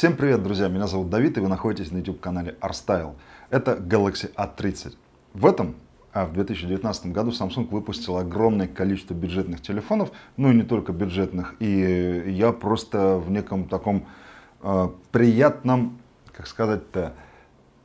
Всем привет, друзья! Меня зовут Давид, и вы находитесь на YouTube-канале Arstyle. Это Galaxy A30. В этом, а в 2019 году, Samsung выпустил огромное количество бюджетных телефонов, ну и не только бюджетных, и я просто в неком таком э, приятном, как сказать-то, э,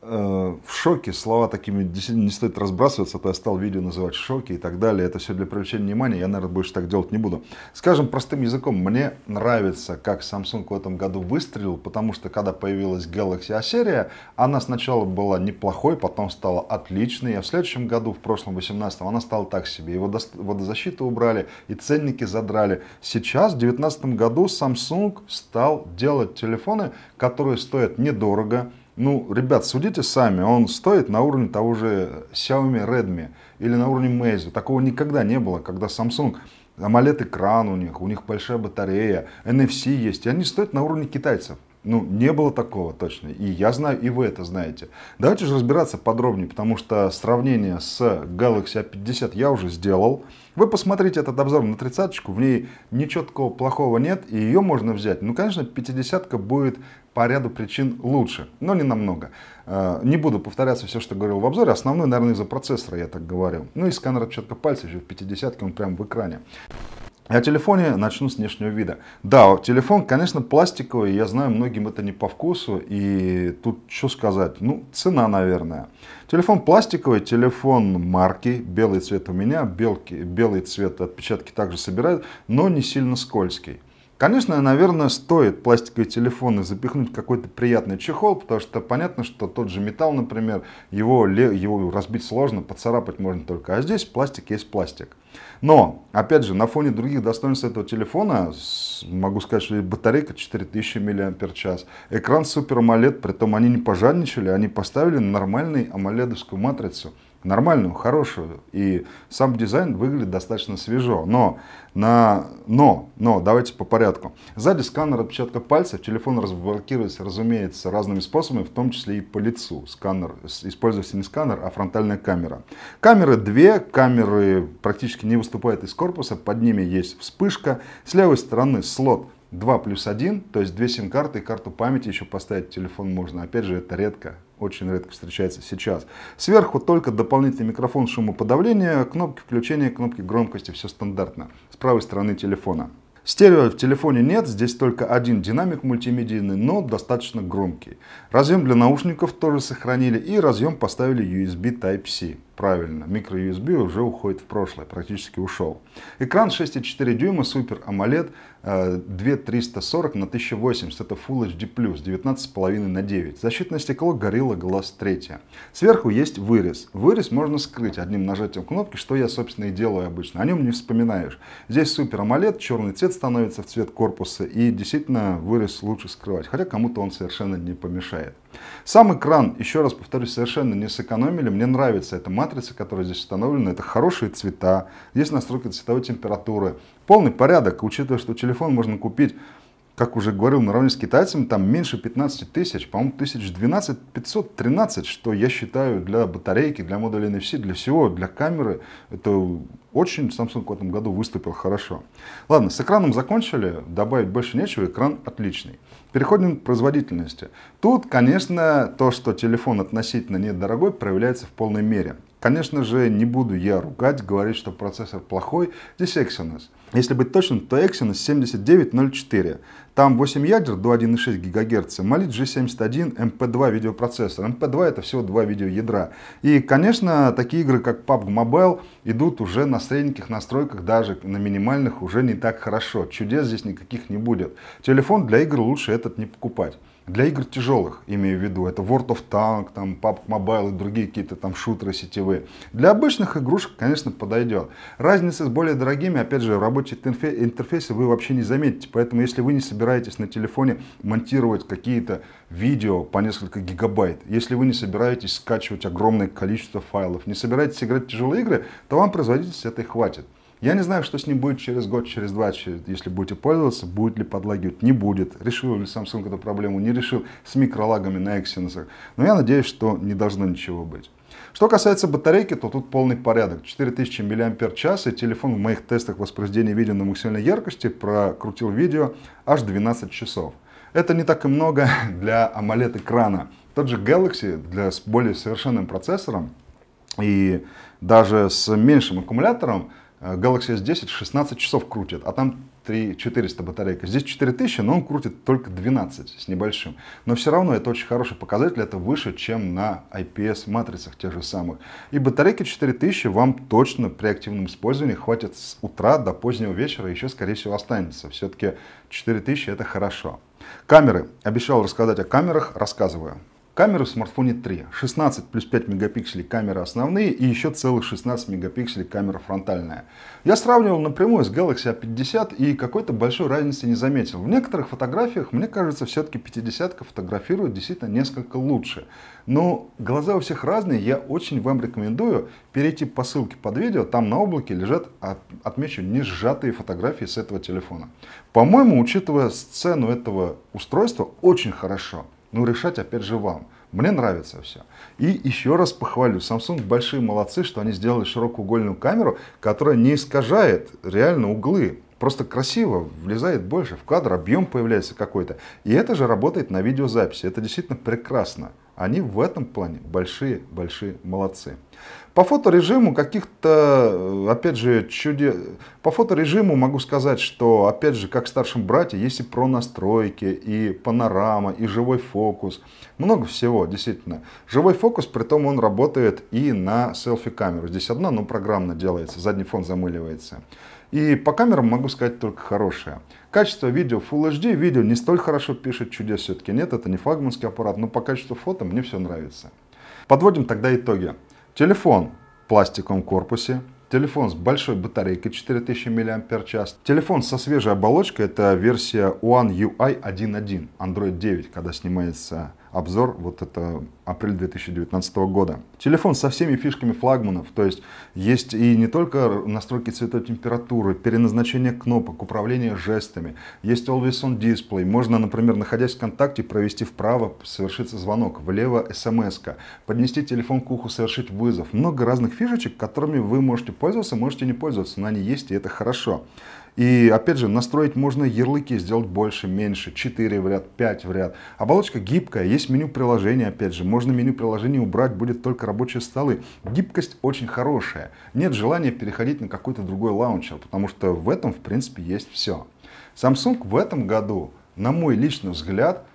Э, в шоке, слова такими действительно не стоит разбрасываться, то я стал видео называть шоки и так далее. Это все для привлечения внимания, я, наверное, больше так делать не буду. Скажем простым языком, мне нравится, как Samsung в этом году выстрелил, потому что когда появилась Galaxy A серия, она сначала была неплохой, потом стала отличной, а в следующем году, в прошлом 18 она стала так себе. И водозащиту убрали, и ценники задрали. Сейчас, в 2019 году, Samsung стал делать телефоны, которые стоят недорого, ну, ребят, судите сами, он стоит на уровне того же Xiaomi Redmi или на уровне Meizu. Такого никогда не было, когда Samsung AMOLED экран у них, у них большая батарея, NFC есть, и они стоят на уровне китайцев. Ну, не было такого точно. И я знаю, и вы это знаете. Давайте же разбираться подробнее, потому что сравнение с Galaxy A50 я уже сделал. Вы посмотрите этот обзор на 30-ку, в ней ничего плохого нет, и ее можно взять. Ну, конечно, 50-ка будет по ряду причин лучше, но не намного. Э, не буду повторяться все, что говорил в обзоре. Основной, наверное, из-за процессора я так говорил. Ну и сканер отпечатка пальца еще в 50-ке, он прям в экране. О телефоне начну с внешнего вида. Да, телефон, конечно, пластиковый, я знаю, многим это не по вкусу, и тут что сказать, ну, цена, наверное. Телефон пластиковый, телефон марки, белый цвет у меня, белки, белый цвет отпечатки также собирают, но не сильно скользкий. Конечно, наверное, стоит пластиковые телефоны запихнуть в какой-то приятный чехол, потому что понятно, что тот же металл, например, его, его разбить сложно, поцарапать можно только. А здесь пластик есть пластик. Но, опять же, на фоне других достоинств этого телефона, могу сказать, что батарейка 4000 мАч, экран Super AMOLED, притом они не пожадничали, они поставили нормальный нормальную овскую матрицу нормальную, хорошую, и сам дизайн выглядит достаточно свежо. Но, на, но, но, давайте по порядку. Сзади сканер отпечатка пальцев, телефон разблокируется, разумеется, разными способами, в том числе и по лицу. Сканер, используется не сканер, а фронтальная камера. Камеры две, камеры практически не выступают из корпуса, под ними есть вспышка, с левой стороны слот 2 плюс 1, то есть две сим-карты и карту памяти еще поставить в телефон можно. Опять же, это редко, очень редко встречается сейчас. Сверху только дополнительный микрофон шумоподавления, кнопки включения, кнопки громкости, все стандартно. С правой стороны телефона. Стерео в телефоне нет, здесь только один динамик мультимедийный, но достаточно громкий. Разъем для наушников тоже сохранили и разъем поставили USB Type-C. Правильно, микро-USB уже уходит в прошлое, практически ушел. Экран 6,4 дюйма, супер AMOLED, 2340 на 1080, это Full HD+, 19,5 на 9. Защитное стекло Gorilla Glass 3. Сверху есть вырез. Вырез можно скрыть одним нажатием кнопки, что я, собственно, и делаю обычно. О нем не вспоминаешь. Здесь супер AMOLED, черный цвет становится в цвет корпуса, и действительно вырез лучше скрывать, хотя кому-то он совершенно не помешает. Сам экран, еще раз повторюсь, совершенно не сэкономили. Мне нравится эта матрица, которая здесь установлена. Это хорошие цвета. Здесь настройка цветовой температуры. Полный порядок, учитывая, что телефон можно купить как уже говорил, наравне с китайцами, там меньше 15 тысяч, по-моему, тысяч 12 500, 13, что я считаю для батарейки, для модуля NFC, для всего, для камеры, это очень Samsung в этом году выступил хорошо. Ладно, с экраном закончили, добавить больше нечего, экран отличный. Переходим к производительности. Тут, конечно, то, что телефон относительно недорогой, проявляется в полной мере. Конечно же, не буду я ругать, говорить, что процессор плохой, здесь Exynos. Если быть точным, то Exynos 7904. Там 8 ядер до 1,6 ГГц, Mali G71 MP2 видеопроцессор. MP2 эм это всего два видеоядра. И, конечно, такие игры, как PUBG Mobile, идут уже на средненьких настройках, даже на минимальных уже не так хорошо. Чудес здесь никаких не будет. Телефон для игр лучше этот не покупать. Для игр тяжелых, имею в виду, это World of Tank, там, PUBG Mobile и другие какие-то там шутеры сетевые. Для обычных игрушек, конечно, подойдет. Разница с более дорогими, опять же, в рабочей интерфейсе вы вообще не заметите. Поэтому, если вы не собираетесь на телефоне монтировать какие-то видео по несколько гигабайт, если вы не собираетесь скачивать огромное количество файлов, не собираетесь играть в тяжелые игры, то вам производительности этой хватит. Я не знаю, что с ним будет через год, через два, через, если будете пользоваться, будет ли подлагивать, не будет. Решил ли Samsung эту проблему, не решил с микролагами на Exynos. Но я надеюсь, что не должно ничего быть. Что касается батарейки, то тут полный порядок. 4000 мАч и телефон в моих тестах воспроизведения видео на максимальной яркости прокрутил видео аж 12 часов. Это не так и много для AMOLED-экрана. Тот же Galaxy для, с более совершенным процессором и даже с меньшим аккумулятором Э, Galaxy S10 16 часов крутит, а там 3 400 батарейка. Здесь 4000, но он крутит только 12 с небольшим. Но все равно это очень хороший показатель, это выше, чем на IPS матрицах тех же самых. И батарейки 4000 вам точно при активном использовании хватит с утра до позднего вечера, еще скорее всего останется. Все-таки 4000 это хорошо. Камеры. Обещал рассказать о камерах, рассказываю. Камеры в смартфоне 3. 16 плюс 5 мегапикселей камеры основные и еще целых 16 мегапикселей камера фронтальная. Я сравнивал напрямую с Galaxy A50 и какой-то большой разницы не заметил. В некоторых фотографиях, мне кажется, все-таки 50 ка фотографирует действительно несколько лучше. Но глаза у всех разные, я очень вам рекомендую перейти по ссылке под видео, там на облаке лежат, отмечу, не сжатые фотографии с этого телефона. По-моему, учитывая цену этого устройства, очень хорошо. Ну, решать опять же вам. Мне нравится все. И еще раз похвалю, Samsung большие молодцы, что они сделали широкоугольную камеру, которая не искажает реально углы. Просто красиво, влезает больше в кадр, объем появляется какой-то. И это же работает на видеозаписи. Это действительно прекрасно. Они в этом плане большие-большие молодцы. По фоторежиму каких-то, э, опять же, чуде... По фоторежиму могу сказать, что, опять же, как старшим братья, есть и про настройки, и панорама, и живой фокус. Много всего, действительно. Живой фокус, при том он работает и на селфи-камеру. Здесь одна, но программно делается, задний фон замыливается. И по камерам могу сказать только хорошее. Качество видео Full HD, видео не столь хорошо пишет, чудес все-таки нет, это не флагманский аппарат, но по качеству фото мне все нравится. Подводим тогда итоги. Телефон в пластиковом корпусе, телефон с большой батарейкой 4000 мАч, телефон со свежей оболочкой, это версия One UI 1.1 Android 9, когда снимается обзор, вот это апрель 2019 года. Телефон со всеми фишками флагманов, то есть есть и не только настройки температуры переназначение кнопок, управление жестами, есть Always On Display, можно, например, находясь в контакте, провести вправо, совершиться звонок, влево смс поднести телефон к уху, совершить вызов. Много разных фишечек, которыми вы можете пользоваться, можете не пользоваться, но они есть и это хорошо. И опять же, настроить можно ярлыки, сделать больше, меньше, 4 в ряд, 5 в ряд. Оболочка гибкая, есть меню приложения, опять же, можно меню приложения убрать, будет только рабочие столы. Гибкость очень хорошая. Нет желания переходить на какой-то другой лаунчер, потому что в этом, в принципе, есть все. Samsung в этом году, на мой личный взгляд,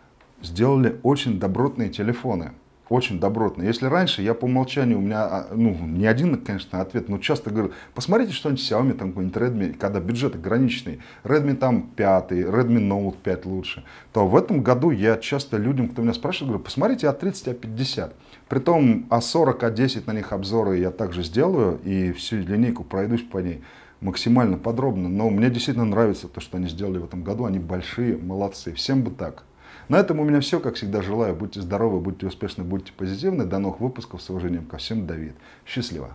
сделали очень добротные телефоны очень добротно. Если раньше я по умолчанию, у меня, а, ну, не один, конечно, ответ, но часто говорю, посмотрите что-нибудь Xiaomi, там какой-нибудь Redmi, когда бюджеты ограниченные, Redmi там 5, Redmi Note 5 лучше, то в этом году я часто людям, кто меня спрашивает, говорю, посмотрите А30, А50. Притом А40, А10 на них обзоры я также сделаю и всю линейку пройдусь по ней максимально подробно, но мне действительно нравится то, что они сделали в этом году, они большие, молодцы, всем бы так. На этом у меня все. Как всегда, желаю. Будьте здоровы, будьте успешны, будьте позитивны. До новых выпусков. С уважением ко всем, Давид. Счастливо.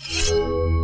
thank you